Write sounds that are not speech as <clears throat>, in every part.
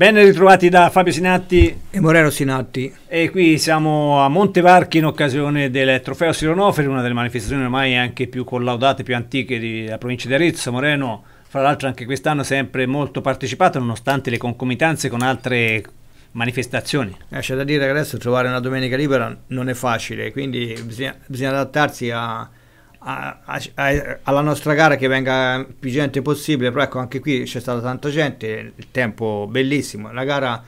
Bene ritrovati da Fabio Sinatti e Moreno Sinatti. E qui siamo a Montevarchi in occasione del Trofeo Sironoferi, una delle manifestazioni ormai anche più collaudate, più antiche della provincia di Arezzo. Moreno, fra l'altro, anche quest'anno sempre molto partecipato, nonostante le concomitanze con altre manifestazioni. Eh, c'è da dire che adesso trovare una domenica libera non è facile, quindi bisogna, bisogna adattarsi a, a, a, alla nostra gara che venga più gente possibile, però ecco anche qui c'è stata tanta gente, il tempo bellissimo, la gara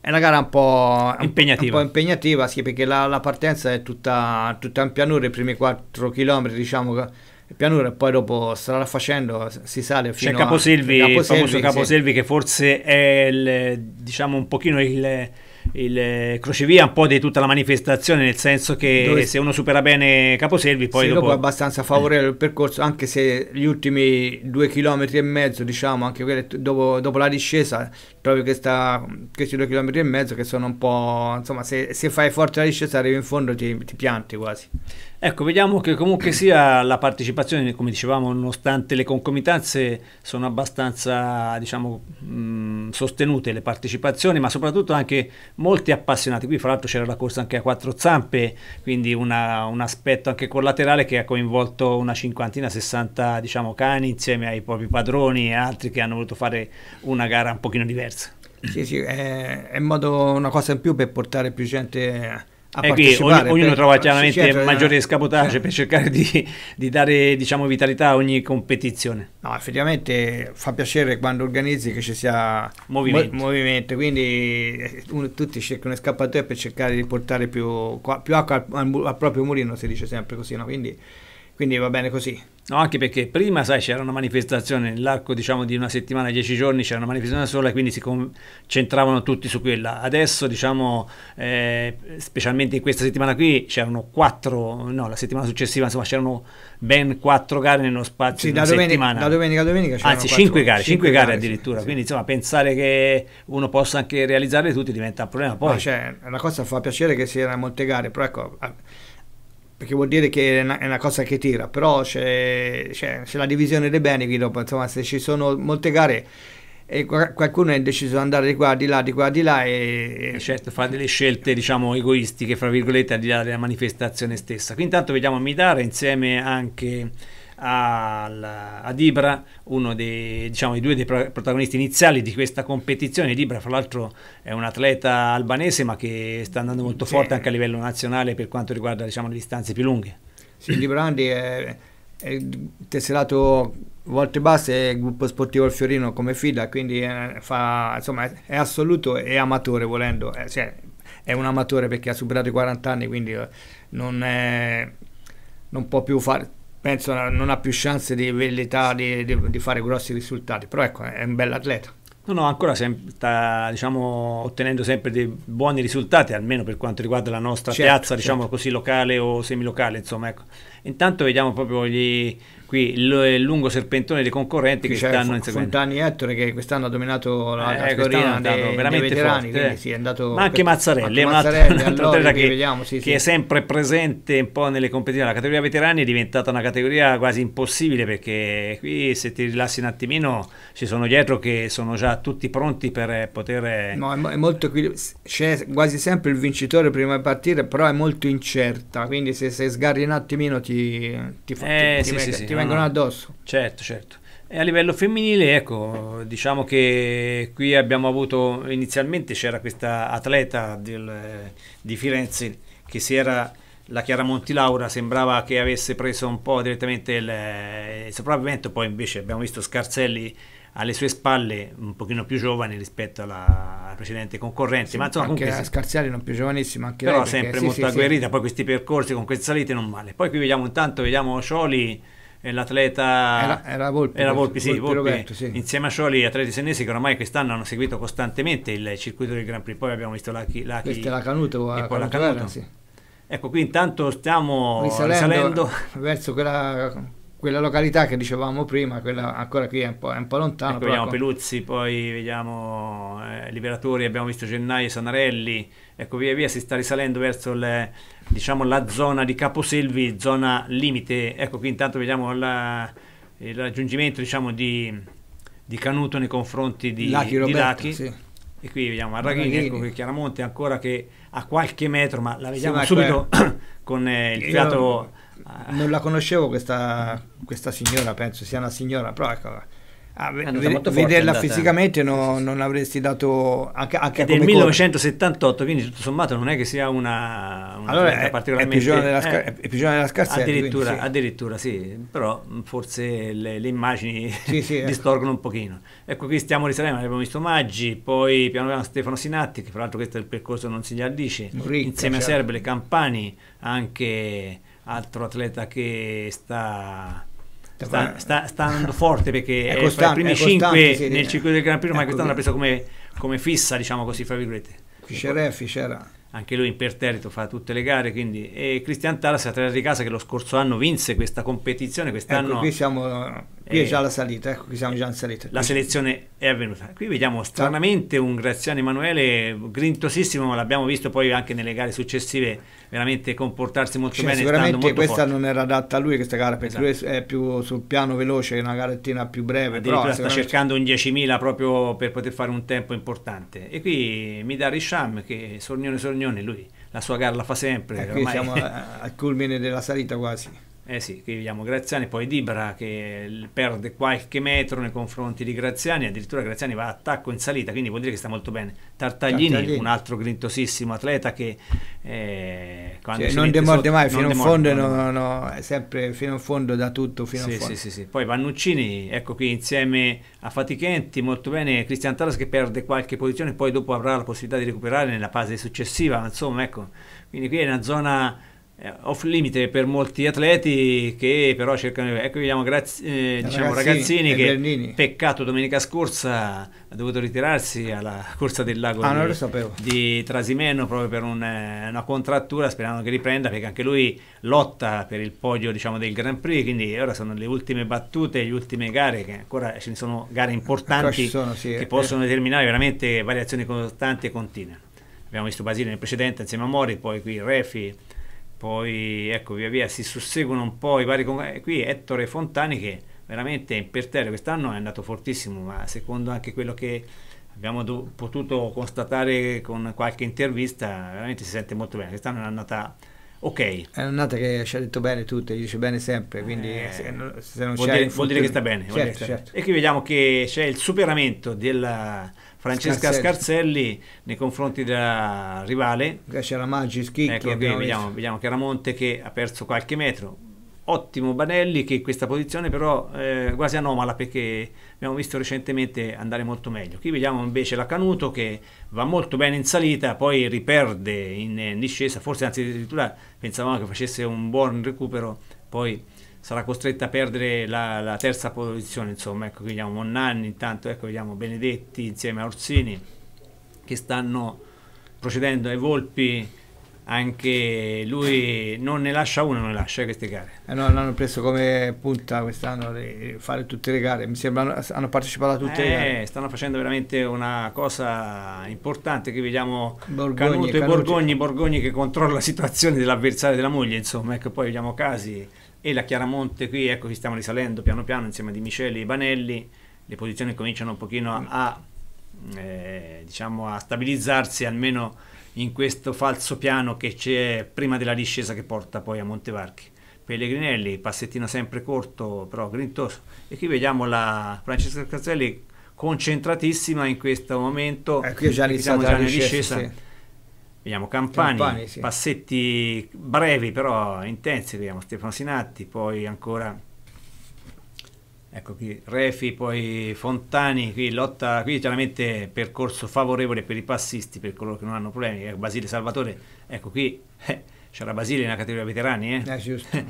è una gara un po' impegnativa, un po impegnativa sì, perché la, la, partenza è tutta, tutta in pianura, i primi 4 km diciamo pianura e poi dopo strada facendo si sale fino C'è Caposilvi, a Caposilvi, il famoso Caposilvi sì. che forse è il, diciamo un pochino il il eh, crocevia un po' di tutta la manifestazione, nel senso che Dove... se uno supera bene Caposelvi, poi sì, dopo... dopo è abbastanza eh. favorevole il percorso, anche se gli ultimi due chilometri e mezzo, diciamo, anche dopo, dopo la discesa, proprio questa, questi due chilometri e mezzo che sono un po'... insomma, se, se fai forte la discesa arrivi in fondo ti, ti pianti quasi. Ecco, vediamo che comunque sia la partecipazione, come dicevamo, nonostante le concomitanze, sono abbastanza, diciamo, mh, sostenute le partecipazioni, ma soprattutto anche molti appassionati. Qui fra l'altro c'era la corsa anche a quattro zampe, quindi una, un aspetto anche collaterale che ha coinvolto una cinquantina, 60 diciamo, cani insieme ai propri padroni e altri che hanno voluto fare una gara un pochino diversa. Sì, sì, è, è modo, una cosa in più per portare più gente è che ogni, ognuno per, trova chiaramente eh, maggiore scapotaggio eh. per cercare di, di dare diciamo, vitalità a ogni competizione. No, effettivamente fa piacere quando organizzi che ci sia movimento, mo- movimento quindi eh, uno, tutti cercano scappatoie per cercare di portare più, più acqua al, al, al, proprio mulino, si dice sempre così, no? quindi quindi va bene così. No, anche perché prima, sai, c'era una manifestazione, nell'arco diciamo di una settimana, dieci giorni c'era una manifestazione sola e quindi si concentravano tutti su quella. Adesso, diciamo, eh, specialmente in questa settimana qui, c'erano quattro, no, la settimana successiva, insomma, c'erano ben quattro gare nello spazio sì, di una domenica, settimana. Da domenica a domenica c'erano Anzi, cinque gare, cinque gare, gare addirittura. Sì, quindi, insomma, pensare che uno possa anche realizzarle tutte diventa un problema. Poi, Ma cioè, la cosa fa piacere che siano molte gare, però ecco perché vuol dire che è una, è una cosa che tira, però c'è, c'è, c'è la divisione dei beni, benefici dopo, insomma se ci sono molte gare e qualcuno è deciso di andare di qua, di là, di qua, di là e... e eh, certo, fa delle scelte diciamo egoistiche, fra virgolette, al di là della manifestazione stessa. Quindi intanto vediamo a Midara insieme anche al, ad Ibra, uno dei diciamo, due dei protagonisti iniziali di questa competizione. Ibra, fra l'altro, è un atleta albanese, ma che sta andando molto sì. forte anche a livello nazionale per quanto riguarda diciamo, le distanze più lunghe. Sì, Librandi è, è tesserato volte basse e gruppo sportivo al Fiorino come FIDA, quindi è, eh, fa, insomma, è assoluto e amatore volendo. È, eh, cioè, è un amatore perché ha superato i 40 anni, quindi eh, non, è, non può più fare penso non ha più chance di velletà di, di, di, fare grossi risultati, però ecco, è un bel atleta. No, no, ancora sem- sta diciamo, ottenendo sempre dei buoni risultati, almeno per quanto riguarda la nostra certo, piazza, diciamo certo. diciamo così, locale o semilocale, insomma, ecco. Intanto vediamo proprio gli, qui il lungo serpentone dei concorrenti qui che stanno inseguendo. Fontani Ettore che quest'anno ha dominato la eh, categoria dei, dei veterani, forte, eh. andato, Ma anche Mazzarelli, è un altro, <laughs> allora, che, vediamo, sì, che sì. è sempre presente un po' nelle competizioni. La categoria veterani è diventata una categoria quasi impossibile perché qui se ti rilassi un attimino ci sono dietro che sono già tutti pronti per poter... No, è, è molto c'è quasi sempre il vincitore prima di partire, però è molto incerta, quindi se, se sgarri un attimino ti ti, ti, fa, eh, ti, sì, ti sì, vengono, sì, vengono no, addosso. Certo, certo. E a livello femminile, ecco, diciamo che qui abbiamo avuto inizialmente c'era questa atleta del, di Firenze che si era la Chiara Montilaura sembrava che avesse preso un po' direttamente il, il sopravvento, poi invece abbiamo visto Scarzelli alle sue spalle un pochino più giovane rispetto alla precedente concorrente sì, ma insomma anche comunque, Scarziari non più giovanissima anche però lei perché, sempre sì, molto sì, agguerrita poi questi percorsi con queste salite non male poi qui vediamo intanto vediamo Scioli l'atleta era, era Volpi, era sì, sì. insieme a Scioli atleti senesi che ormai quest'anno hanno seguito costantemente il circuito del Grand Prix poi abbiamo visto la, la, questa è la Canuto e la poi la Canuto, Canuto. Sì. ecco qui intanto stiamo risalendo, risalendo. verso quella quella località che dicevamo prima, quella ancora qui è un po', è un po lontano. Ecco, vediamo con... Peluzzi, poi vediamo eh, Liberatori, abbiamo visto Gennaio, Sanarelli, ecco via via si sta risalendo verso le, diciamo, la zona di Caposelvi, zona limite, ecco qui intanto vediamo la, il raggiungimento diciamo, di, di, Canuto nei confronti di Lachi. Roberto, di Lachi. Sì. E qui vediamo Arraghini, ecco qui Chiaramonte ancora che a qualche metro, ma la vediamo sì, subito <coughs> con eh, il fiato... Io non la conoscevo questa, questa, signora, penso sia una signora, però ecco. Ah, ved- vederla andata, fisicamente eh. no, non avresti dato anche, anche è del 1978 corpo. quindi tutto sommato non è che sia una, una allora è, particolarmente eh, è più giovane della, scar- eh, addirittura, sì. addirittura sì però forse le, le immagini sì, sì, <laughs> eh. distorgono ecco. un pochino ecco qui stiamo risalendo abbiamo visto Maggi poi piano piano Stefano Sinatti che fra l'altro questo è il percorso non si gli addice Ricca, insieme certo. a cioè. le Campani anche altro atleta che sta Sta, sta, sta, andando forte perché <laughs> è, costante, è primi 5 sì, nel circuito del Gran Premio, ecco ma quest'anno l'ha preso come, come, fissa, diciamo così, fra virgolette. Fischerè, Fischerà. Anche lui imperterrito fa tutte le gare, quindi... E Cristian Taras è atleta di casa che lo scorso anno vinse questa competizione, ecco quest'anno... Ecco, qui siamo Qui è eh, già la salita, ecco che siamo già in salita. La selezione è avvenuta. Qui vediamo stranamente un Graziano Emanuele grintosissimo, ma l'abbiamo visto poi anche nelle gare successive veramente comportarsi molto cioè, bene. Sicuramente questa forte. non era adatta a lui questa gara perché esatto. lui è più sul piano veloce, una garettina più breve. però, sta cercando un 10.000 proprio per poter fare un tempo importante. E qui mi dà Risham che sornione sornione lui la sua gara la fa sempre. E eh, qui ormai. siamo <laughs> al culmine della salita quasi. Eh sì, qui vediamo Graziani, poi Dibra che perde qualche metro nei confronti di Graziani, addirittura Graziani va a attacco in salita, quindi vuol dire che sta molto bene. Tartaglini, Tartaglini. un altro grintosissimo atleta che eh, cioè, non demorde mai, fino in fondo, no, no, sempre fino in fondo da tutto, fino sì, a fondo. Sì, sì, sì. Poi Vannuccini, ecco qui insieme a Fatichenti, molto bene, Cristian Taras che perde qualche posizione, poi dopo avrà la possibilità di recuperare nella fase successiva, insomma, ecco. Quindi qui è una zona eh, off limite per molti atleti che però cercano ecco vediamo grazie, eh, diciamo, ragazzini, che Bernini. peccato domenica scorsa ha dovuto ritirarsi alla corsa del lago ah, di, di, Trasimeno proprio per un, eh, una contrattura sperando che riprenda perché anche lui lotta per il podio diciamo, del Grand Prix quindi ora sono le ultime battute le ultime gare che ancora ce ne sono gare importanti sono, sì, che eh. possono vero. determinare veramente variazioni costanti e continue abbiamo visto Basile nel precedente insieme a Mori poi qui Refi poi ecco via via si susseguono un po' i vari congressi. Eh, qui Ettore Fontani che veramente è imperterrito, quest'anno è andato fortissimo, ma secondo anche quello che abbiamo potuto constatare con qualche intervista, veramente si sente molto bene. Quest'anno è un'annata ok. È un'annata che ci ha detto bene tutto tutte, dice bene sempre, quindi eh, se non, se non vuol, dire, vuol, certo, dire, che sta bene. Certo, certo. E qui vediamo che c'è il superamento della Francesca Scarzelli, Scarselli, nei confronti della rivale. Grazie alla Maggi Ecco, vediamo, vediamo Chiaramonte che ha perso qualche metro. Ottimo Banelli che in questa posizione però eh, quasi anomala perché abbiamo visto recentemente andare molto meglio. Qui vediamo invece la Canuto che va molto bene in salita, poi riperde in, in discesa, forse anzi addirittura pensavamo che facesse un buon recupero, poi sarà costretta a perdere la, la terza posizione, insomma, ecco, vediamo Monnanni, intanto ecco, vediamo Benedetti insieme a Orsini che stanno procedendo ai Volpi anche lui non ne lascia una, non ne lascia eh, queste gare. Eh no, l'hanno preso come punta quest'anno di fare tutte le gare, mi sembra hanno partecipato a tutte eh, le gare. Stanno facendo veramente una cosa importante che vediamo Borgogni, Canuto e Canuto. Borgogni, Borgogni che controlla la situazione dell'avversario della moglie, insomma, ecco poi vediamo casi e la Chiaramonte qui, ecco che stiamo risalendo piano piano insieme di Miceli e Banelli, le posizioni cominciano un pochino a, a eh, diciamo a stabilizzarsi almeno in questo falso piano che c'è prima della discesa che porta poi a Montevarchi. Pellegrinelli, passettino sempre corto, però grintoso. E qui vediamo la Francesca Castelli concentratissima in questo momento. E qui è già iniziata la discesa. Sì. Vediamo Campani, Campani sì. passetti brevi però intensi, vediamo Stefano Sinatti, poi ancora Ecco qui Refi, poi Fontani, qui lotta, qui chiaramente percorso favorevole per i passisti, per coloro che non hanno problemi, eh, Basile Salvatore, ecco qui eh, c'era Basile nella categoria veterani, eh? Eh, giusto, eh.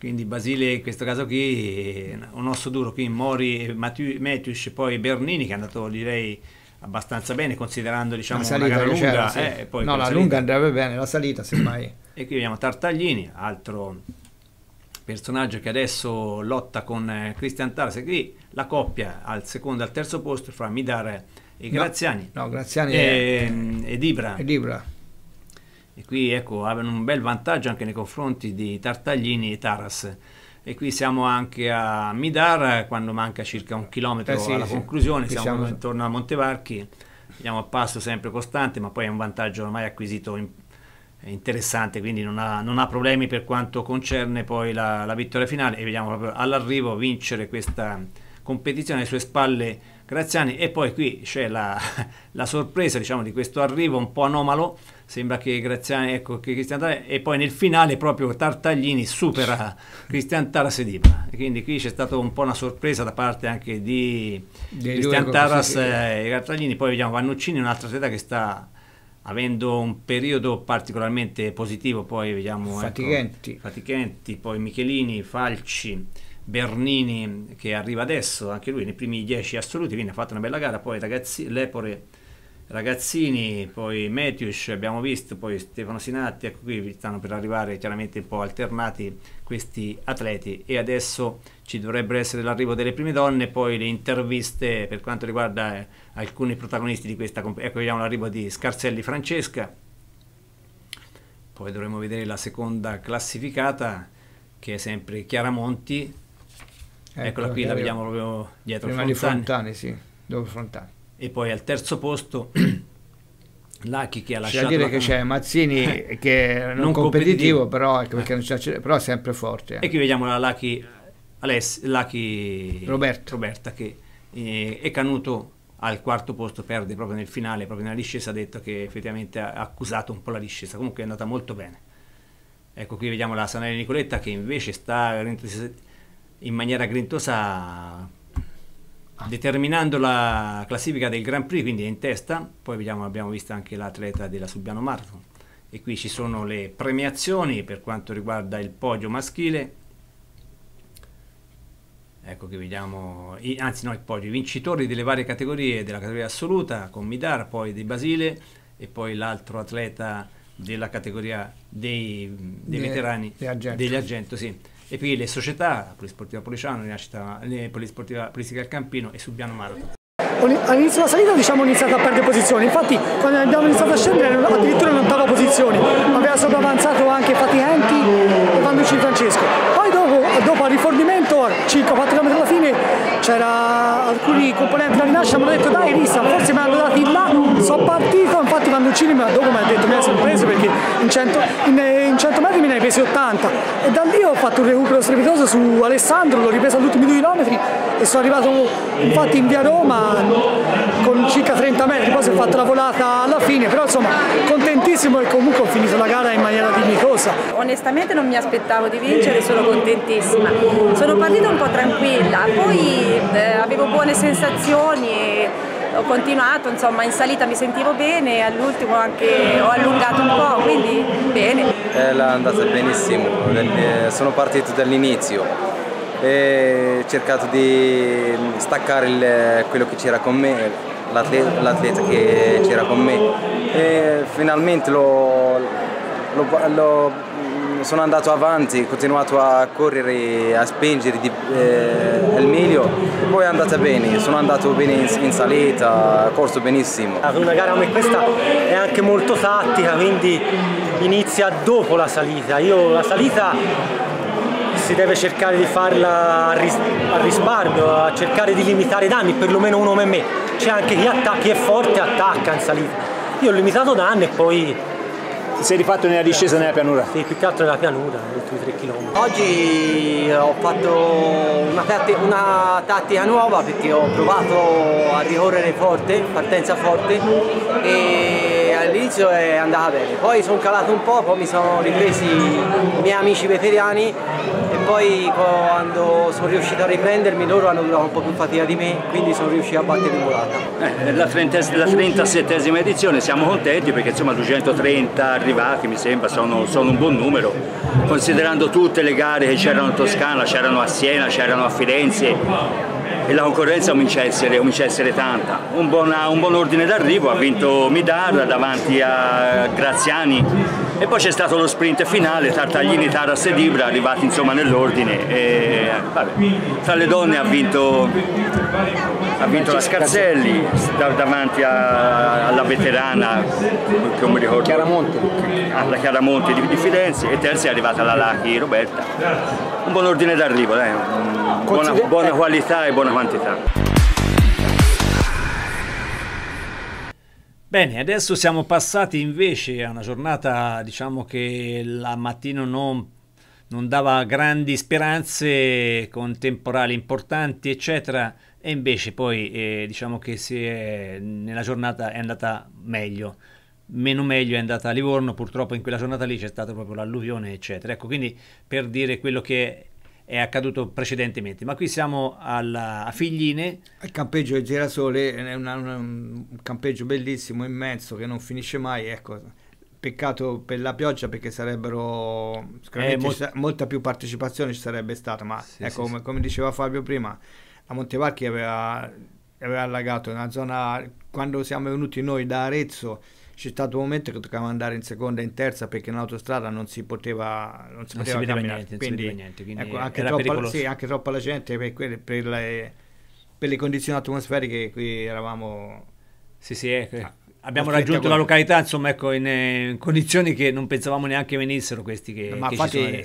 <laughs> quindi Basile in questo caso qui un osso duro, qui Mori, Matius, poi Bernini che è andato direi abbastanza bene considerando diciamo la salita, una gara lunga, certo, sì. Eh, no la salita. lunga andrebbe bene, la salita semmai. E qui vediamo Tartaglini, altro personaggio che adesso lotta con eh, Christian Tarse, qui la coppia al secondo e al terzo posto fra Midar e Graziani. No, no Graziani e, è... Eh, ed Ibra. Ed Ibra. E qui ecco, avevano un bel vantaggio anche nei confronti di Tartaglini e Taras. E qui siamo anche a Midar, quando manca circa un chilometro eh sì, alla sì. conclusione, siamo, siamo, intorno a Montevarchi. Andiamo a passo sempre costante, ma poi è un vantaggio ormai acquisito in, interessante, quindi non ha, non ha, problemi per quanto concerne poi la, la, vittoria finale e vediamo proprio all'arrivo vincere questa competizione alle sue spalle Graziani e poi qui c'è la, <laughs> la sorpresa diciamo, di questo arrivo un po' anomalo, sembra che Graziani, ecco che Cristian Tara e poi nel finale proprio Tartaglini supera Cristian Taras e Sediba, quindi qui c'è stata un po' una sorpresa da parte anche di Cristian ecco, Taras e Tartaglini, poi vediamo Vannuccini, un'altra atleta che sta avendo un periodo particolarmente positivo, poi vediamo Fatichenti, ecco, Fatichenti poi Michelini, Falci, Bernini che arriva adesso, anche lui nei primi 10 assoluti, quindi ha fatto una bella gara, poi ragazzi, Lepore Ragazzini, poi Metius, abbiamo visto, poi Stefano Sinatti, ecco qui stanno per arrivare chiaramente un po' alternati questi atleti e adesso ci dovrebbe essere l'arrivo delle prime donne, poi le interviste per quanto riguarda eh, alcuni protagonisti di questa ecco vediamo l'arrivo di Scarselli Francesca. Poi dovremo vedere la seconda classificata che è sempre Chiaramonti. Eccola, Eccola qui, la vediamo proprio dietro prima Fontani. Fontani, sì, dopo Fontani e poi al terzo posto <clears throat> Lucky che ha lasciato... C'è da dire la... che c'è Mazzini <laughs> che non, non competitivo, competitivo, però, ecco eh. però sempre forte. Eh. E qui vediamo la Lucky, Aless, Lucky Roberto. Roberta che eh, è canuto al quarto posto, perde proprio nel finale, proprio nella discesa, ha detto che effettivamente ha accusato un po' la discesa, comunque è andata molto bene. Ecco qui vediamo la Sanelli Nicoletta che invece sta in maniera grintosa determinando la classifica del Grand Prix, quindi è in testa, poi vediamo, abbiamo visto anche l'atleta della Subiano Marco e qui ci sono le premiazioni per quanto riguarda il podio maschile. Ecco che vediamo, i, anzi no, il podio, i vincitori delle varie categorie, della categoria assoluta con Midar, poi di Basile e poi l'altro atleta della categoria dei, dei De, veterani, degli Argento, sì e poi le società, la Polisportiva Policiano, la Polisportiva Polisica del Campino e Subiano Mardo. All'inizio della salita diciamo, ho iniziato a perdere posizioni, infatti quando abbiamo iniziato a scendere addirittura non dava posizioni, aveva sopravvanzato anche Fatigenti e Vanducci Francesco. Poi dopo, dopo al rifornimento, circa 4 km alla fine, c'era alcuni componenti della rinascita, mi hanno detto dai Rissa, forse mi hanno dati in là, sono partito, infatti Vanduccini dopo mi ha detto mi ha sorpreso perché in, cento, in Martina ai pesi 80 e da lì ho fatto un recupero strepitoso su Alessandro, l'ho ripreso agli ultimi due chilometri e sono arrivato infatti in via Roma con circa 30 metri, poi si è fatta la volata alla fine, però insomma contentissimo e comunque ho finito la gara in maniera dignitosa. Onestamente non mi aspettavo di vincere, sono contentissima. Sono partita un po' tranquilla, poi eh, avevo buone sensazioni. E ho continuato, insomma in salita mi sentivo bene, all'ultimo anche ho allungato un po', quindi bene. È eh, andata benissimo, sono partito dall'inizio e ho cercato di staccare il, quello che c'era con me, l'atleta che c'era con me e finalmente l'ho sono andato avanti, ho continuato a correre, a spingere di, eh, al meglio, poi è andata bene, sono andato bene in, in salita, ho corso benissimo. Una gara come questa è anche molto tattica, quindi inizia dopo la salita. Io la salita si deve cercare di farla al ris risparmio, a cercare di limitare i danni, perlomeno uno come me. C'è anche chi attacca, chi è forte attacca in salita. Io ho limitato danni e poi sei rifatto nella discesa nella pianura? Sì, più che altro nella pianura, gli ultimi 3 km. Oggi eh, ho fatto una, tatti una tattica nuova perché ho provato a ricorrere forte, partenza forte e all'inizio è andata bene. Poi sono calato un po', poi mi sono ripresi i miei amici veterani e poi quando sono riuscito a riprendermi loro hanno durato un po' più fatica di me, quindi sono riuscito a battere in volata. Eh, la, 37esima edizione siamo contenti perché insomma 230 arrivati mi sembra sono, sono un buon numero, considerando tutte le gare che c'erano in Toscana, c'erano a Siena, c'erano a Firenze, e la concorrenza comincia a essere, comincia a essere tanta. Un, buona, un, buon ordine d'arrivo ha vinto Midar davanti a Graziani e poi c'è stato lo sprint finale, Tartaglini, Taras e Dibra arrivati insomma nell'ordine tra le donne ha vinto, ha vinto la Scarzelli davanti a, alla veterana che ricordo, Chiaramonte. alla Chiaramonte di, di Firenze e terza è arrivata la Lachi Roberta un buon ordine d'arrivo, buona, buona eh. qualità e buona quantità. Bene, adesso siamo passati invece a una giornata, diciamo che la mattina non, non, dava grandi speranze con temporali importanti, eccetera, e invece poi eh, diciamo che è, nella giornata è andata meglio meno meglio è andata a Livorno, purtroppo in quella giornata lì c'è stata proprio l'alluvione, eccetera. Ecco, quindi per dire quello che è accaduto precedentemente. Ma qui siamo alla, a Figline. Al campeggio del Girasole, è una, una, un campeggio bellissimo, immenso, che non finisce mai, ecco. Peccato per la pioggia perché sarebbero sicuramente eh, mol molta più partecipazione ci sarebbe stata, ma sì, ecco, sì, come, come, diceva Fabio prima, a Montevarchi aveva, aveva allagato una zona quando siamo venuti noi da Arezzo c'è stato un momento che toccava andare in seconda e in terza perché in autostrada non si poteva non si non poteva si camminare niente, quindi, niente, quindi ecco, anche, troppa, sì, anche troppa la gente per, quelle, per, le, per, le, condizioni atmosferiche qui eravamo sì sì ecco. ah, abbiamo raggiunto la località insomma ecco in, in, condizioni che non pensavamo neanche venissero questi che, ma che infatti,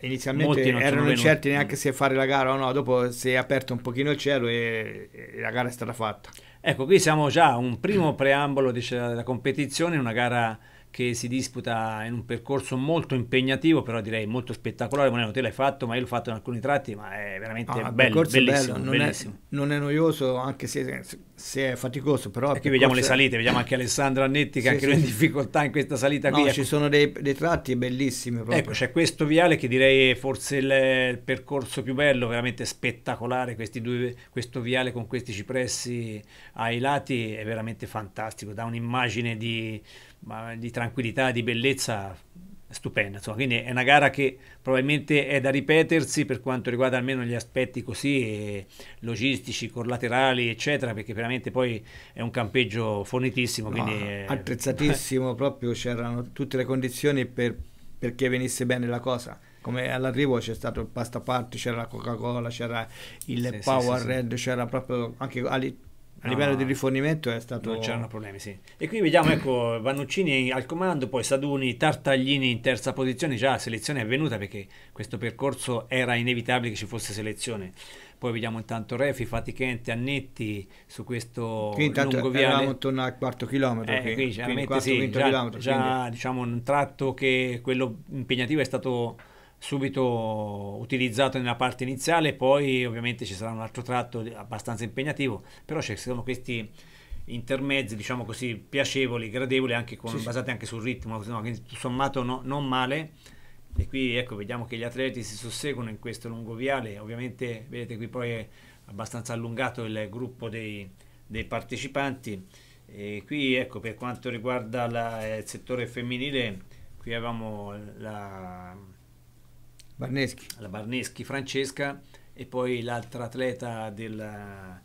Inizialmente erano incerti neanche se fare la gara o no, dopo si è aperto un pochino il cielo e, e la gara è stata fatta. Ecco, qui siamo già a un primo preambolo dice, della competizione, una gara che si disputa in un percorso molto impegnativo, però direi molto spettacolare. Monero, te l'hai fatto, ma io l'ho fatto in alcuni tratti, ma è veramente ah, bello, bellissimo. Bello. Non, bellissimo. È, non, È, noioso, anche se, se è faticoso, però... E qui vediamo le salite, vediamo anche Alessandro Annetti che sì, anche sì, lui è in difficoltà in questa salita no, qui. ci ecco. sono dei, dei, tratti bellissimi proprio. Ecco, c'è questo viale che direi è forse il, il percorso più bello, veramente spettacolare, due, questo viale con questi cipressi ai lati è veramente fantastico, dà un'immagine di ma di tranquillità, di bellezza stupenda. Insomma, quindi è una gara che probabilmente è da ripetersi per quanto riguarda almeno gli aspetti così logistici, collaterali, eccetera, perché veramente poi è un campeggio fornitissimo. No, è... Attrezzatissimo, <laughs> proprio c'erano tutte le condizioni per, perché venisse bene la cosa. Come all'arrivo c'è stato il pasta party, c'era la Coca-Cola, c'era il sì, Power sì, sì, Red, c'era proprio anche a livello no, di rifornimento è stato... Non c'erano problemi, sì. E qui vediamo, ecco, Vannuccini al comando, poi Saduni, Tartaglini in terza posizione, già la selezione è avvenuta perché questo percorso era inevitabile che ci fosse selezione. Poi vediamo intanto Refi, Fatichente, Annetti su questo qui intanto lungo viale. Eravamo intorno al quarto chilometro. Eh, qui, quindi, quindi, quarto, sì, quinto già, chilometro, già quindi. diciamo un tratto che quello impegnativo è stato subito utilizzato nella parte iniziale, poi ovviamente ci sarà un altro tratto abbastanza impegnativo, però ci sono questi intermezzi, diciamo così, piacevoli, gradevoli, anche con, sì, basati sì. anche sul ritmo, no, sommato no, non male. E qui ecco, vediamo che gli atleti si susseguono in questo lungo viale, ovviamente vedete qui poi è abbastanza allungato il gruppo dei, dei partecipanti. E qui ecco, per quanto riguarda la, il settore femminile, qui avevamo la Barneschi. La Barneschi Francesca e poi l'altra atleta della,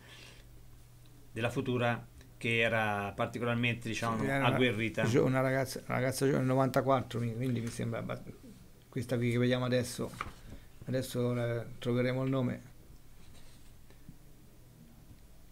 della futura che era particolarmente diciamo, era agguerrita. Una ragazza, una ragazza giovane, 94, quindi mi sembra questa qui che vediamo adesso, adesso troveremo il nome.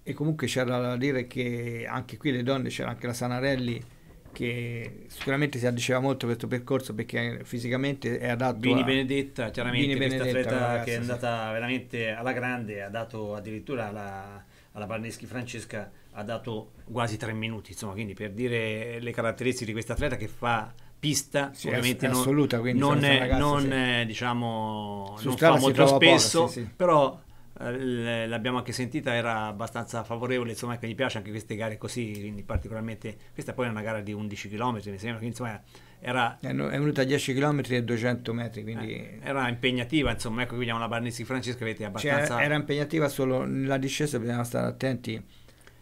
E comunque c'era da dire che anche qui le donne, c'era anche la Sanarelli che sicuramente si addiceva molto questo percorso perché fisicamente è adatto Bini a... Benedetta chiaramente Bini questa Benedetta, atleta ragazza, che è andata sì. veramente alla grande ha dato addirittura alla, alla Barneschi Francesca ha dato quasi tre minuti insomma quindi per dire le caratteristiche di questa atleta che fa pista sì, ovviamente ass- assoluta, non, non, ragazza, non sì. diciamo Su non fa molto spesso poco, sì, però eh, l'abbiamo anche sentita, era abbastanza favorevole, insomma, che mi piace anche queste gare così, quindi particolarmente questa poi è una gara di 11 km, mi sembra che insomma era... Eh, è venuta a 10 km e 200 metri, quindi... Eh, era impegnativa, insomma, ecco, qui vediamo la Barnesi Francesca, avete cioè, abbastanza... Cioè, era impegnativa solo nella discesa, bisognava stare attenti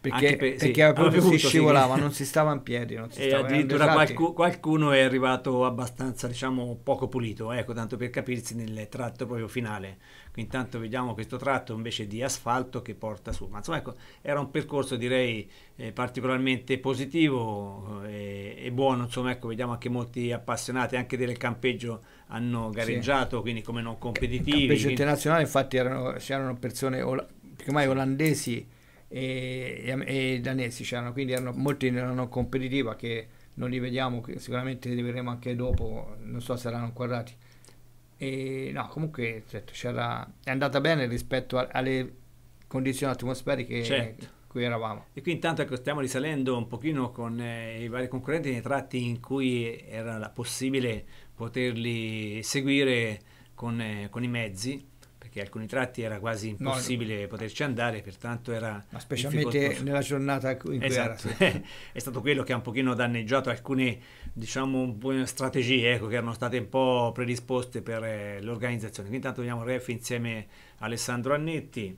perché, per, perché sì, proprio si scivolava, sì. non si stava in piedi. Non si e addirittura qualcu- qualcuno è arrivato abbastanza, diciamo, poco pulito, ecco, tanto per capirsi nel tratto proprio finale. Quindi intanto vediamo questo tratto invece di asfalto che porta su. Ma insomma, ecco, era un percorso direi eh, particolarmente positivo eh, e, e, buono, insomma, ecco, vediamo anche molti appassionati anche del campeggio hanno gareggiato, sì. quindi come non competitivi. Il campeggio quindi... internazionale infatti erano, c'erano persone, che mai olandesi e, e, i danesi c'erano, quindi erano, molti erano competitiva che non li vediamo, sicuramente li vedremo anche dopo, non so se saranno quadrati. E, no, comunque certo, è andata bene rispetto a, alle condizioni atmosferiche certo. in cui eravamo. E qui intanto ecco, stiamo risalendo un pochino con eh, i vari concorrenti nei tratti in cui era possibile poterli seguire con, eh, con i mezzi perché alcuni tratti era quasi impossibile no, poterci andare, pertanto era... Ma specialmente difficoltoso. nella giornata in cui esatto. era. <laughs> è stato quello che ha un pochino danneggiato alcune, diciamo, strategie ecco, che erano state un po' predisposte per eh, l'organizzazione. Quindi intanto vediamo Ref insieme a Alessandro Annetti,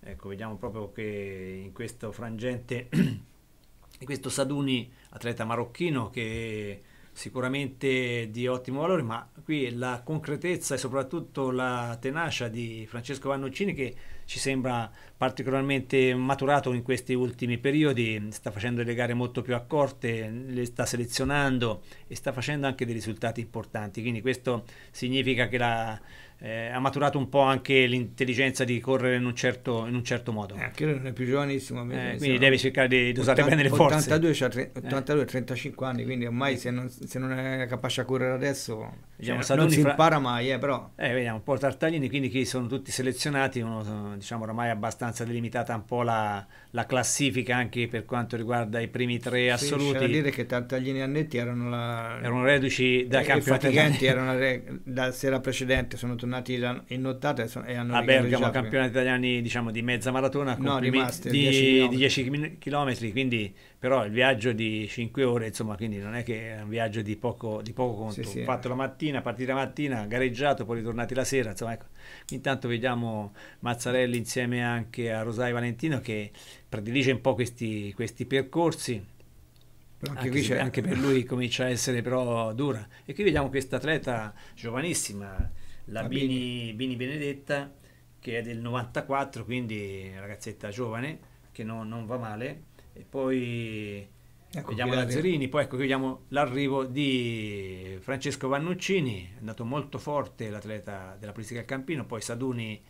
ecco, vediamo proprio che in questo frangente, <clears throat> in questo Saduni, atleta marocchino che sicuramente di ottimo valore, ma qui la concretezza e soprattutto la tenacia di Francesco Vannuccini che ci sembra particolarmente maturato in questi ultimi periodi, sta facendo le gare molto più accorte, le sta selezionando e sta facendo anche dei risultati importanti, quindi questo significa che la eh, ha maturato un po' anche l'intelligenza di correre in un certo, in un certo modo. Eh, anche lui non è più giovanissimo, eh, quindi devi cercare di usare 80, bene le forze. 82, 82 35 anni, quindi ormai se non, se non, è capace a correre adesso diciamo, cioè, non si fra... impara mai, eh, però. Eh, vediamo, un po' Tartaglini, quindi chi sono tutti selezionati, uno, diciamo ormai abbastanza delimitata un po' la, la, classifica anche per quanto riguarda i primi tre assoluti. Sì, c'è dire che Tartaglini e Annetti erano, la... erano reduci da eh, campionati. Fatigenti erano re... da sera precedente, sono tornati tornati in nottata e, hanno A Bergamo, campionati italiani diciamo, di mezza maratona, no, rimaste, di, 10 di 10 km, quindi però il viaggio di 5 ore, insomma, quindi non è che è un viaggio di poco, di poco conto. Sì, sì. Fatto la mattina, partita la mattina, gareggiato, poi ritornati la sera, insomma, ecco. Intanto vediamo Mazzarelli insieme anche a Rosai Valentino che predilige un po' questi, questi percorsi. Anche, anche, se, anche, per lui comincia a essere però dura. E qui vediamo questa atleta giovanissima, la Bini, Bini, Benedetta che è del 94, quindi ragazzetta giovane che no, non va male. E poi ecco, vediamo Lazzarini, poi ecco vediamo l'arrivo di Francesco Vannuccini, è andato molto forte l'atleta della politica del Campino, poi Saduni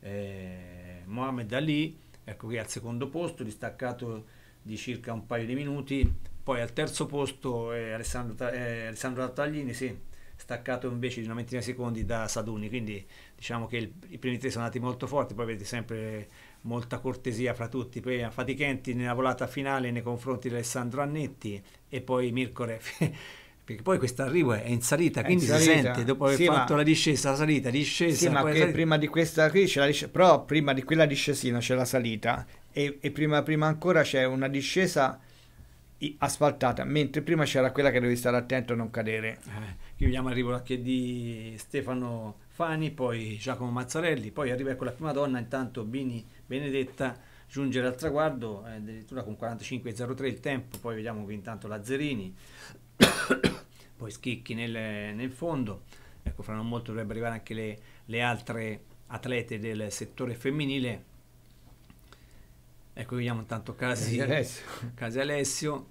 eh, Mohamed Ali, ecco qui al secondo posto, distaccato di circa un paio di minuti, poi al terzo posto eh, Alessandro, eh, Alessandro Taglini, sì, staccato invece di una ventina di secondi da Saduni, quindi diciamo che il, i primi tre sono andati molto forti, poi avete sempre molta cortesia fra tutti, poi Fatichenti nella volata finale nei confronti di Alessandro Annetti e poi Mirko Refi. <laughs> Perché poi questo arrivo è in salita, è quindi in salita. si sente dopo aver sì, fatto ma... la discesa, la salita, discesa. Sì, ma salita. prima di questa qui c'è la discesa, però prima di quella discesina c'è la salita e, e prima, prima ancora c'è una discesa asfaltata, mentre prima c'era quella che devi stare attento a non cadere. Eh, chiudiamo arrivo la di Stefano Fani, poi Giacomo Mazzarelli, poi arriva ecco la prima donna, intanto Bini Benedetta giunge al traguardo, eh, addirittura con 45.03 il tempo, poi vediamo che intanto Lazzerini, <coughs> poi Schicchi nel, nel, fondo, ecco fra non molto dovrebbero arrivare anche le, le altre atlete del settore femminile, Ecco, vediamo intanto Casi, Casi Alessio. Casi Alessio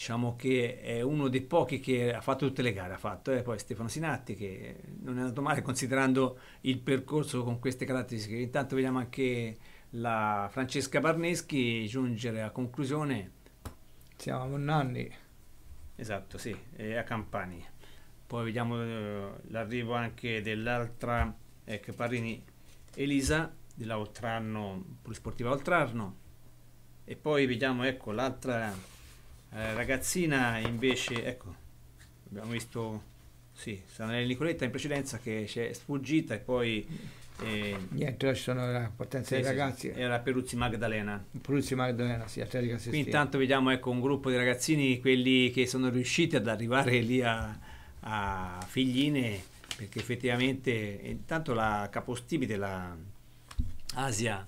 diciamo che è uno dei pochi che ha fatto tutte le gare, ha fatto, e eh, poi Stefano Sinatti che non è andato male considerando il percorso con queste caratteristiche. Intanto vediamo anche la Francesca Barneschi giungere a conclusione. Siamo a Monnanni. Esatto, sì, a Campani. Poi vediamo eh, l'arrivo anche dell'altra eh, ecco, Caparrini Elisa della Oltrarno, Polisportiva Oltrarno. E poi vediamo ecco l'altra eh, ragazzina invece, ecco, abbiamo visto, sì, Sanelli Nicoletta in precedenza che è sfuggita e poi... Eh, Niente, ci sono la potenza sì, dei ragazzi. Era Peruzzi Magdalena. Peruzzi Magdalena, sì, atletica sestina. Qui intanto vediamo ecco, un gruppo di ragazzini, quelli che sono riusciti ad arrivare lì a, a Figline, perché effettivamente intanto la capostipite, la Asia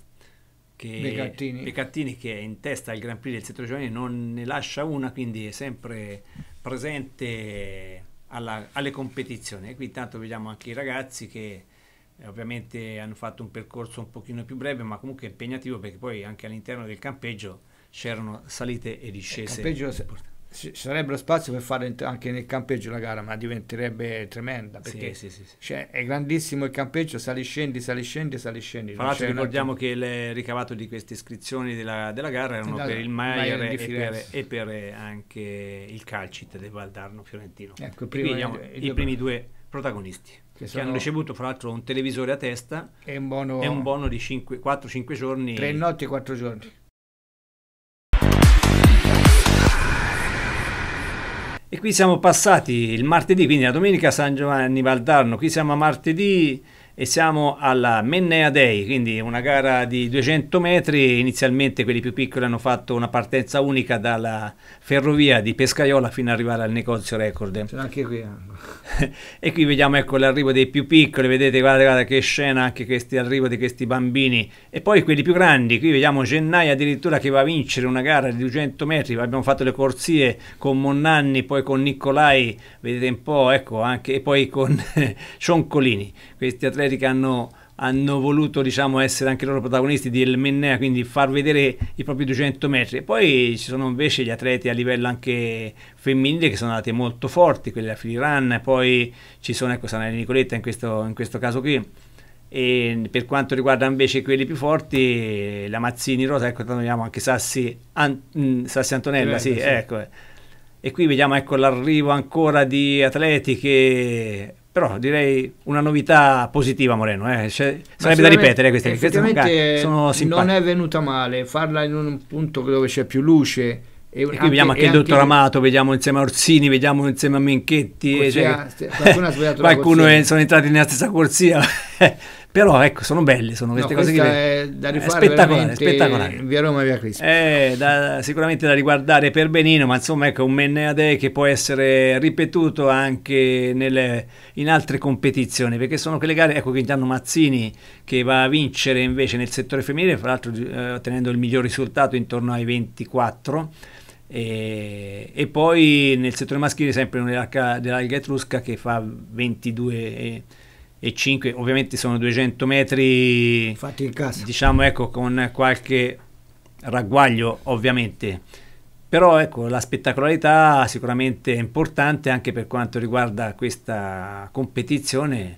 che Becattini. Becattini. che è in testa al Grand Prix del settore giovanile non ne lascia una quindi è sempre presente alla, alle competizioni e qui intanto vediamo anche i ragazzi che eh, ovviamente hanno fatto un percorso un pochino più breve ma comunque impegnativo perché poi anche all'interno del campeggio c'erano salite e discese il campeggio importanti ci lo spazio per fare anche nel campeggio la gara, ma diventerebbe tremenda perché sì, sì, sì, cioè, è grandissimo il campeggio, sali scendi, sali scendi, sali scendi. Tra l'altro ricordiamo che il ricavato di queste iscrizioni della, della gara erano da, per il Maier e per, e per, anche il Calcit del Valdarno Fiorentino. Ecco, prima, Quindi, il, il, i primi due protagonisti che, che hanno ricevuto fra l'altro un televisore a testa e un bono, e un bono di 4-5 giorni. 3 notti e 4 giorni E qui siamo passati il martedì, quindi la domenica San Giovanni Valdarno, qui siamo a martedì e siamo alla Mennea Day, quindi una gara di 200 metri, inizialmente quelli più piccoli hanno fatto una partenza unica dalla ferrovia di Pescaiola fino ad arrivare al negozio record. C'è anche qui. Eh. <laughs> e qui vediamo ecco, l'arrivo dei più piccoli, vedete guarda, guarda che scena anche questi arrivo di questi bambini e poi quelli più grandi, qui vediamo Gennai addirittura che va a vincere una gara di 200 metri, abbiamo fatto le corsie con Monnanni, poi con Nicolai, vedete un po', ecco anche, e poi con <laughs> Cioncolini, questi atleti America hanno, hanno voluto diciamo, essere anche loro protagonisti del Mennea, quindi far vedere i propri 200 metri. E poi ci sono invece gli atleti a livello anche femminile che sono andate molto forti, quelli a Filiran, poi ci sono ecco, Sanelli Nicoletta in questo, in questo caso qui. E per quanto riguarda invece quelli più forti, la Mazzini Rosa, ecco, troviamo anche Sassi, An- mm, Sassi Antonella, sì, sì. Ecco. E qui vediamo ecco, l'arrivo ancora di atleti che però direi una novità positiva, Moreno. Eh. Cioè, sarebbe da ripetere queste effettivamente sono Non è venuta male farla in un punto dove c'è più luce. E, e qui vediamo anche il dottor anche... Amato, vediamo insieme a Orsini, vediamo insieme a Minchetti. Corsia, cioè, qualcuno, qualcuno è, sono entrati nella stessa corsia. <laughs> Però ecco, sono belle sono queste no, cose che... È da è spettacolare, spettacolare. Via Roma, via Crispi. È eh, da, sicuramente da riguardare per benino, ma insomma ecco, un Menneadei che può essere ripetuto anche nelle, in altre competizioni, perché sono quelle gare, ecco che hanno Mazzini che va a vincere invece nel settore femminile, fra l'altro eh, ottenendo il miglior risultato intorno ai 24. E, e, poi nel settore maschile sempre nell'alga etrusca che fa 22 e, e 5, ovviamente sono 200 metri fatti in casa. Diciamo ecco con qualche ragguaglio ovviamente. Però ecco, la spettacolarità sicuramente è importante anche per quanto riguarda questa competizione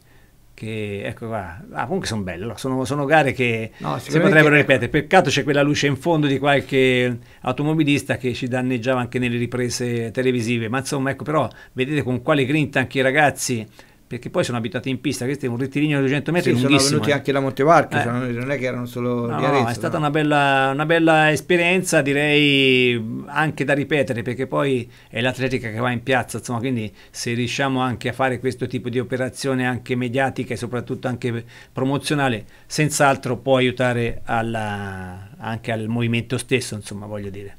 che ecco qua, ah, comunque sono belle, sono, sono gare che no, si potrebbero ripetere, peccato c'è quella luce in fondo di qualche automobilista che ci danneggiava anche nelle riprese televisive, ma insomma ecco però vedete con quale grinta anche i ragazzi perché poi sono abitati in pista, questo è un rettilineo di 200 metri sì, sono venuti eh. anche da Montevarchi, eh. non è che erano solo no, di Arezzo. No, è stata no? una, bella, una, bella, esperienza, direi anche da ripetere, perché poi è l'atletica che va in piazza, insomma, quindi se riusciamo anche a fare questo tipo di operazione anche mediatica e soprattutto anche promozionale, senz'altro può aiutare alla, anche al movimento stesso, insomma, voglio dire.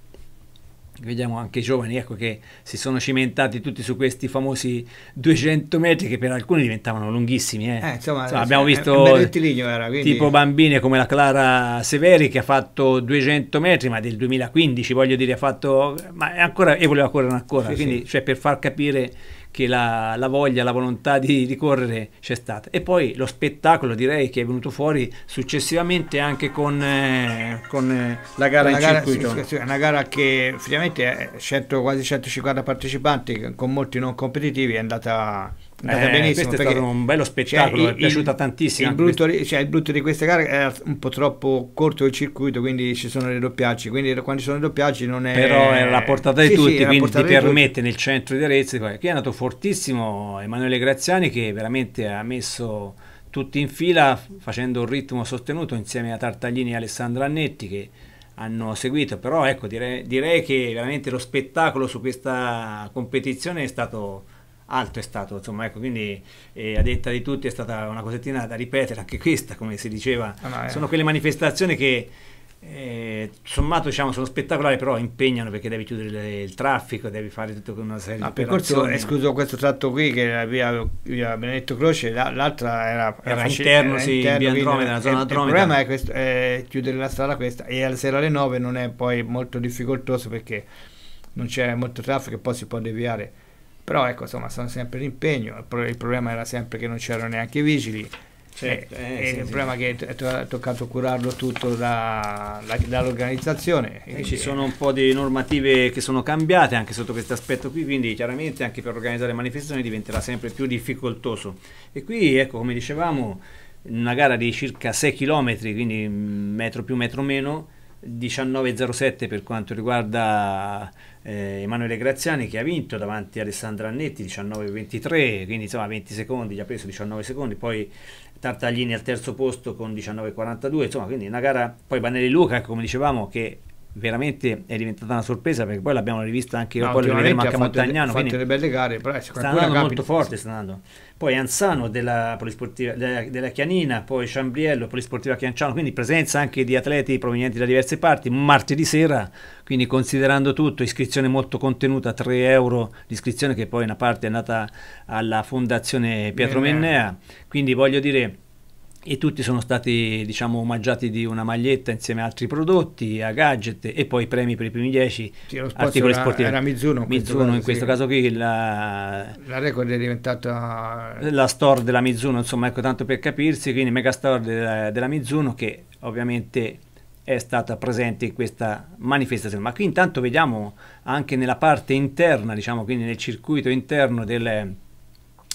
Vediamo anche i giovani ecco, che si sono cimentati tutti su questi famosi 200 metri che per alcuni diventavano lunghissimi. Eh. Eh, insomma, insomma, abbiamo visto era, quindi... tipo bambine come la Clara Severi che ha fatto 200 metri, ma del 2015 voglio dire, ha fatto, ma ancora, e voleva correre ancora. Sì, quindi sì. Cioè, per far capire che la, la voglia, la volontà di, di, correre c'è stata. E poi lo spettacolo direi che è venuto fuori successivamente anche con, eh, con eh, la gara una in gara, circuito. Sì, sì, una gara che finalmente 100, eh, quasi 150 partecipanti con molti non competitivi è andata andata eh, benissimo. Questo è stato un bello spettacolo, cioè, è piaciuta il, tantissimo. Il brutto, cioè, il brutto, di queste gare è un po' troppo corto il circuito, quindi ci sono i doppiaggi. Quindi quando ci sono i doppiaggi non è. Però è la portata di sì, tutti, sì, quindi ti permette nel centro di Arezzo. Qui è andato fortissimo Emanuele Graziani che veramente ha messo tutti in fila facendo un ritmo sostenuto insieme a Tartaglini e Alessandro Annetti che hanno seguito, però ecco direi, direi che veramente lo spettacolo su questa competizione è stato alto è stato, insomma, ecco, quindi eh, a detta di tutti è stata una cosettina da ripetere, anche questa, come si diceva, ah, eh. sono quelle manifestazioni che eh, sommato diciamo sono spettacolari però impegnano perché devi chiudere le, il traffico devi fare tutta una serie ah, di percorsi escluso questo tratto qui che era via, via Benedetto Croce la, l'altra era, era, era interno, sì, interno, via Andromeda, la zona Andromeda il problema è, questo, è chiudere la strada questa e alla sera alle 9 non è poi molto difficoltoso perché non c'è molto traffico e poi si può deviare però ecco insomma sono sempre l'impegno, il problema era sempre che non c'erano neanche i vigili. Certo, eh, eh, il sì. problema è che è, to- toccato curarlo tutto da, da, dall'organizzazione. E eh, ci sono un po' di normative che sono cambiate anche sotto questo aspetto qui, quindi chiaramente anche per organizzare manifestazioni diventerà sempre più difficoltoso. E qui, ecco, come dicevamo, una gara di circa 6 km, quindi metro più metro meno, 19.07 per quanto riguarda eh, Emanuele Graziani che ha vinto davanti a Alessandro Annetti 19-23, quindi insomma 20 secondi, gli ha preso 19 secondi, poi Tartaglini al terzo posto con 19-42, insomma quindi una gara, poi Banelli Luca ecco, come dicevamo che veramente è diventata una sorpresa perché poi l'abbiamo rivista anche no, poi lo rivedremo anche a Montagnano fatto delle belle gare però eh, sta andando capita. molto forte sta andando poi Anzano della, della, della Chianina poi Ciambriello Polisportiva Chianciano quindi presenza anche di atleti provenienti da diverse parti martedì sera quindi considerando tutto iscrizione molto contenuta 3 euro l'iscrizione che poi una parte è andata alla fondazione Pietro Mennea. quindi voglio dire e tutti sono stati diciamo omaggiati di una maglietta insieme a altri prodotti, a gadget e poi premi per i primi 10 sì, articoli era, sportivi. Era Mizuno, in Mizuno questo in questo sì. caso qui la, la, record è diventata la store della Mizuno, insomma, ecco tanto per capirsi, quindi mega store della, della Mizuno che ovviamente è stata presente in questa manifestazione. Ma qui intanto vediamo anche nella parte interna, diciamo, quindi nel circuito interno del,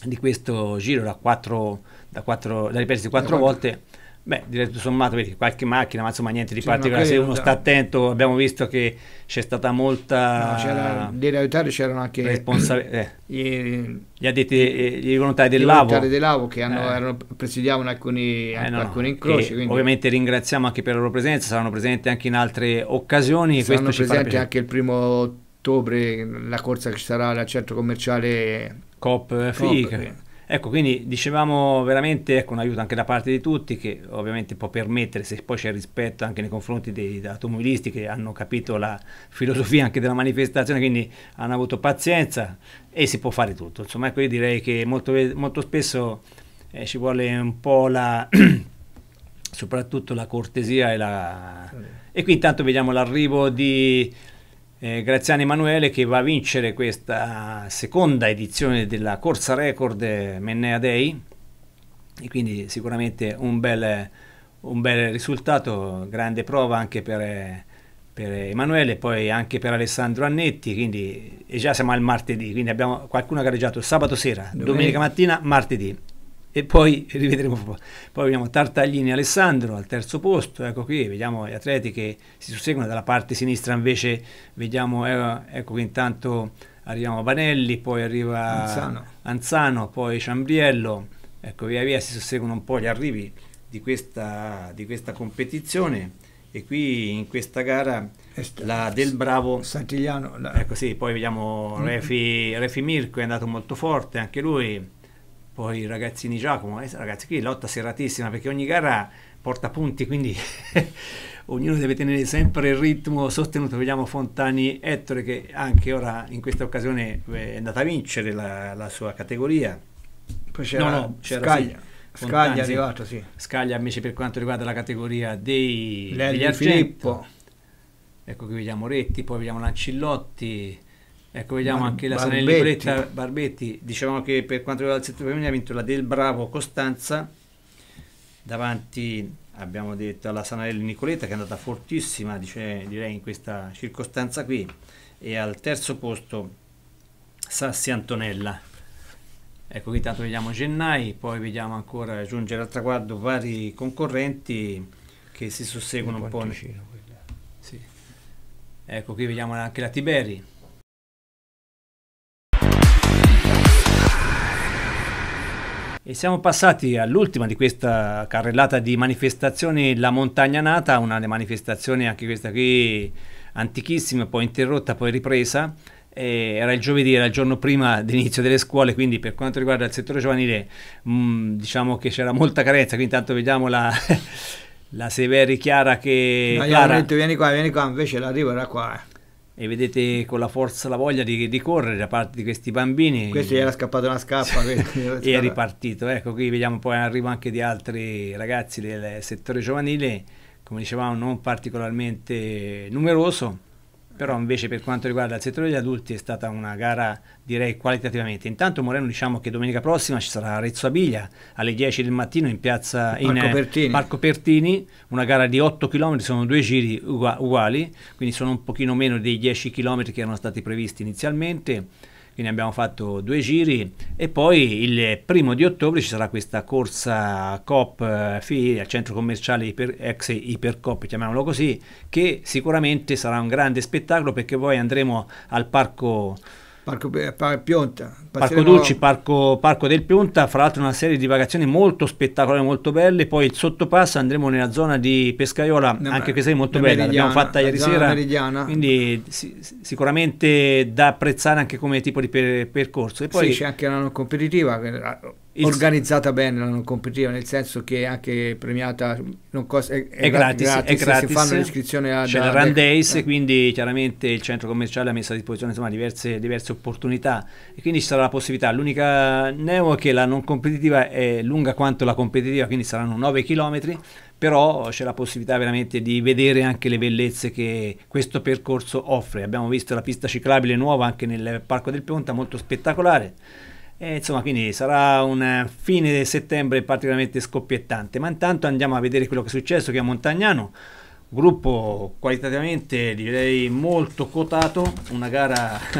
di questo giro da quattro da quattro, da ripetersi eh, quattro da volte. Beh, direi tutto sommato, vedi, qualche macchina, ma insomma niente di sì, particolare, se uno da... sta attento, abbiamo visto che c'è stata molta... No, devi aiutare, c'erano anche responsab- eh. gli, gli, addetti, eh, gli volontari del gli Volontari del Lavo che hanno, eh. erano, presidiavano alcuni, eh, no, alcuni incroci. Quindi... Ovviamente ringraziamo anche per la loro presenza, saranno presenti anche in altre occasioni. Saranno presenti anche il primo ottobre, la corsa che ci sarà al centro commerciale... Cop, eh, Cop Fica. Ecco, quindi dicevamo veramente ecco, un aiuto anche da parte di tutti che ovviamente può permettere, se poi c'è rispetto anche nei confronti degli automobilisti che hanno capito la filosofia anche della manifestazione, quindi hanno avuto pazienza e si può fare tutto. Insomma, ecco, io direi che molto, molto spesso eh, ci vuole un po' la... <clears throat> soprattutto la cortesia e la... E qui intanto vediamo l'arrivo di eh, Graziano Emanuele che va a vincere questa seconda edizione della corsa record eh, Mennea Day e quindi sicuramente un bel, un bel risultato, grande prova anche per, eh, per Emanuele e poi anche per Alessandro Annetti, quindi e già siamo al martedì, quindi abbiamo qualcuno ha gareggiato sabato sera, domenica, domenica mattina, martedì e poi rivedremo poi vediamo Tartaglini e Alessandro al terzo posto ecco qui vediamo gli atleti che si susseguono dalla parte sinistra invece vediamo eh, ecco che intanto arriviamo a Vanelli poi arriva Anzano, Anzano poi Ciambriello ecco via via si susseguono un po' gli arrivi di questa, di questa competizione e qui in questa gara la del bravo Santigliano la... ecco sì poi vediamo Refi, Refi Mirko è andato molto forte anche lui poi i ragazzini Giacomo, eh, ragazzi qui lotta serratissima perché ogni gara porta punti, quindi <laughs> ognuno deve tenere sempre il ritmo sostenuto. Vediamo Fontani Ettore che anche ora in questa occasione eh, è andata a vincere la, la sua categoria. Poi c'era, no, no, c'era Scaglia. Sì. Scaglia arrivato, sì. Scaglia invece per quanto riguarda la categoria dei, degli Filippo. Ecco qui vediamo Retti, poi vediamo Lancillotti, Ecco, vediamo Bar- anche la Barbetti. Sanelli Coletta Barbetti. Diciamo che per quanto riguarda il settore femminile ha vinto la Del Bravo Costanza davanti abbiamo detto alla Sanarelli Nicoletta che è andata fortissima dice, direi in questa circostanza qui e al terzo posto Sassi Antonella ecco qui tanto vediamo Gennai poi vediamo ancora giungere al traguardo vari concorrenti che si susseguono un, un po', sì. ecco qui vediamo anche la Tiberi E siamo passati all'ultima di questa carrellata di manifestazioni, la Montagna Nata, una delle manifestazioni anche questa qui antichissima, poi interrotta, poi ripresa. Eh, era il giovedì, era il giorno prima dell'inizio delle scuole, quindi per quanto riguarda il settore giovanile mh, mm, diciamo che c'era molta carenza, quindi intanto vediamo la... <laughs> la Severi Chiara che... No, Clara... Detto, vieni qua, vieni qua, invece l'arrivo era qua. Eh e vedete con la forza la voglia di, di correre da parte di questi bambini. Questo gli era scappato una scappa <laughs> e è ripartito. Ecco, qui vediamo poi arrivo anche di altri ragazzi del settore giovanile, come dicevamo, non particolarmente numeroso però invece per quanto riguarda il settore degli adulti è stata una gara direi qualitativamente. Intanto Moreno diciamo che domenica prossima ci sarà Arezzo Abiglia alle 10 del mattino in piazza in eh, Pertini. Parco Pertini, una gara di 8 km, sono due giri uguali, quindi sono un pochino meno dei 10 km che erano stati previsti inizialmente quindi abbiamo fatto due giri e poi il primo di ottobre ci sarà questa corsa COP eh, FI al centro commerciale Iper, ex Ipercop, chiamiamolo così, che sicuramente sarà un grande spettacolo perché poi andremo al parco Parco, par, Pionta. Parco Dulci, parco, parco, del Pionta, fra l'altro una serie di vagazioni molto spettacolari, molto belle, poi il sottopasso andremo nella zona di Pescaiola, no, anche questa è molto bella, l'abbiamo fatta ieri sera, meridiana. quindi si, sicuramente da apprezzare anche come tipo di per, percorso. E poi, sì, c'è anche la non competitiva, ah, il... organizzata bene la non competitiva, nel senso che anche premiata non costa, è, è, è gratis, gratis, è gratis. si fanno l'iscrizione a c'è la Run Days, ecco, eh. quindi chiaramente il centro commerciale ha messo a disposizione insomma, diverse, diverse, opportunità e quindi ci sarà la possibilità, l'unica neo è che la non competitiva è lunga quanto la competitiva, quindi saranno 9 km però c'è la possibilità veramente di vedere anche le bellezze che questo percorso offre. Abbiamo visto la pista ciclabile nuova anche nel Parco del Pionta, molto spettacolare e insomma, quindi sarà un fine settembre particolarmente scoppiettante, ma intanto andiamo a vedere quello che è successo che a Montagnano, gruppo qualitativamente direi molto cotato, una gara <laughs>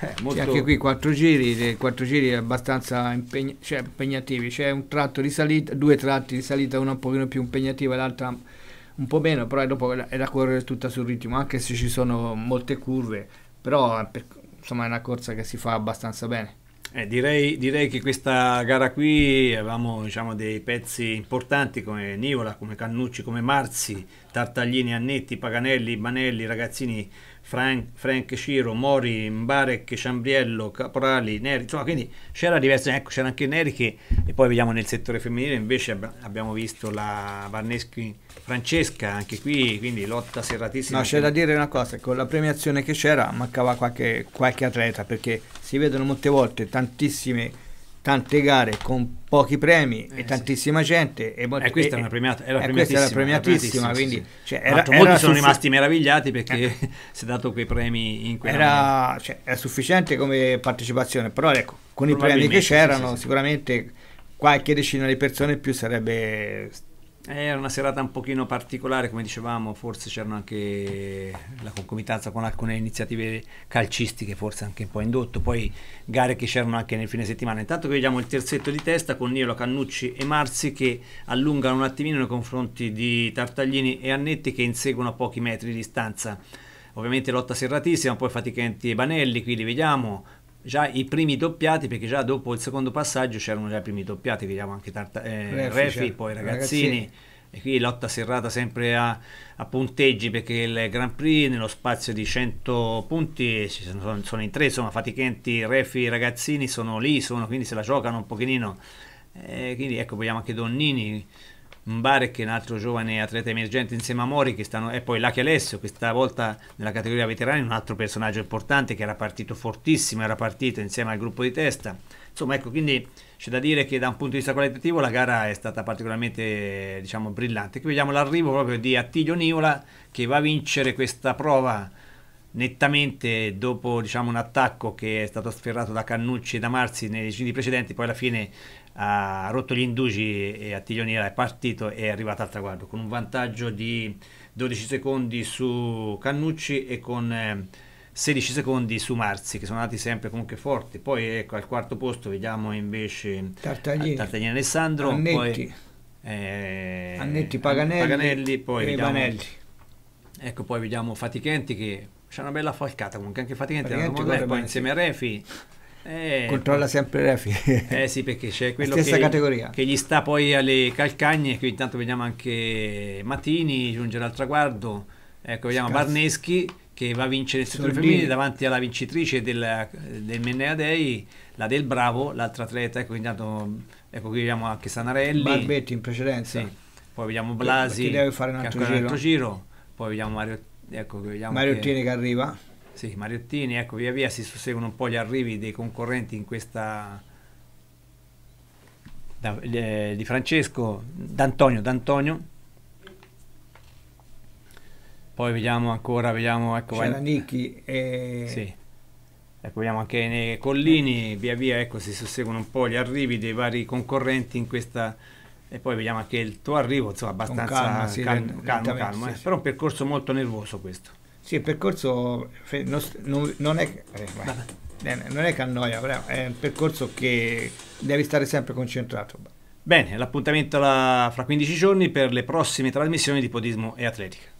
eh, molto... anche qui quattro giri, quattro giri abbastanza impegn... cioè, impegnativi, c'è un tratto di salita, due tratti di salita, una un pochino più impegnativa, l'altra un po' meno, però dopo è da correre tutta sul ritmo, anche se ci sono molte curve, però per... insomma è una corsa che si fa abbastanza bene. Eh, direi, direi, che questa gara qui avevamo diciamo, dei pezzi importanti come Nivola, come Cannucci, come Marzi, Tartaglini, Annetti, Paganelli, Manelli, Ragazzini, Frank, Frank Ciro, Mori, Mbarek, Ciambriello, Caporali, Neri, insomma quindi c'era diverso, ecco c'era anche Neri che e poi vediamo nel settore femminile invece abbiamo visto la Varneschi Francesca anche qui, quindi lotta serratissima. No, c'è da dire una cosa, con la premiazione che c'era mancava qualche, qualche atleta perché si vedono molte volte tantissime tante gare con pochi premi eh, e tantissima gente e molti, eh, eh, questa è una premiata, era, eh, premiatissima, era premiatissima, quindi sì. cioè, era, molti era sono rimasti meravigliati perché eh. <laughs> si è dato quei premi in quella era, cioè, era sufficiente come partecipazione però ecco con i premi che c'erano sì, sicuramente qualche decina di persone in più sarebbe era una serata un pochino particolare, come dicevamo, forse c'erano anche la concomitanza con alcune iniziative calcistiche, forse anche un po' indotto, poi gare che c'erano anche nel fine settimana. Intanto che vediamo il terzetto di testa con Nielo, Cannucci e Marzi che allungano un attimino nei confronti di Tartaglini e Annetti che inseguono a pochi metri di distanza. Ovviamente lotta serratissima, poi Fatichenti e Banelli, qui li vediamo, già i primi doppiati, perché già dopo il secondo passaggio c'erano già i primi doppiati, vediamo anche Tarta- eh, Refi, Refi certo, poi Ragazzini. Ragazzini. E qui lotta serrata sempre a, a, punteggi perché il Grand Prix nello spazio di 100 punti sono, sono, in tre, insomma fatichenti, refi, ragazzini sono lì, sono, quindi se la giocano un pochino. Eh, quindi ecco, vogliamo anche Donnini, Mbarek è un altro giovane atleta emergente insieme a Mori che stanno, e poi Lachi Alessio questa volta nella categoria veterani un altro personaggio importante che era partito fortissimo era partito insieme al gruppo di testa insomma ecco quindi c'è da dire che da un punto di vista qualitativo la gara è stata particolarmente diciamo brillante qui vediamo l'arrivo proprio di Attilio Nivola che va a vincere questa prova nettamente dopo diciamo, un attacco che è stato sferrato da Cannucci e da Marzi nei giri precedenti, poi alla fine ha rotto gli indugi e Attiglioniera è partito e è arrivato al traguardo con un vantaggio di 12 secondi su Cannucci e con 16 eh, secondi su Marzi che sono andati sempre comunque forti poi ecco al quarto posto vediamo invece eh, Tartaglini, Alessandro Annetti, poi, eh, Annetti Paganelli, Paganelli poi e vediamo, Vanelli ecco poi vediamo Fatichenti che c'è una bella falcata comunque anche Fatichenti, Fatichenti poi insieme a Refi eh, Controlla sempre Refi. Eh sì, perché c'è quello che, che, gli sta poi alle calcagne, qui intanto vediamo anche Matini giungere al traguardo, ecco vediamo Scazzo. Barneschi che va a vincere il settore femminile davanti alla vincitrice del, del Mennea Day, la del Bravo, l'altra atleta, ecco intanto ecco qui vediamo anche Sanarelli. Barbetti in precedenza. Sì. Poi vediamo Blasi, che deve fare un altro, giro. un altro giro. Poi vediamo Mario, ecco, vediamo Mario che, Tini che arriva sì, Mariottini, ecco, via via si susseguono un po' gli arrivi dei concorrenti in questa... Da, eh, di Francesco, D'Antonio, D'Antonio. Poi vediamo ancora, vediamo... Ecco, C'era Nicchi e... Sì. Ecco, vediamo anche nei eh, Collini, via via ecco, si susseguono un po' gli arrivi dei vari concorrenti in questa... E poi vediamo anche il tuo arrivo, insomma, abbastanza calma, sì, calmo, calmo, calmo eh. sì. però un percorso molto nervoso questo. Sì, il percorso non, è, eh, eh, non è che annoia, però è un percorso che devi stare sempre concentrato. Bene, l'appuntamento la, fra 15 giorni per le prossime trasmissioni di Podismo e Atletica.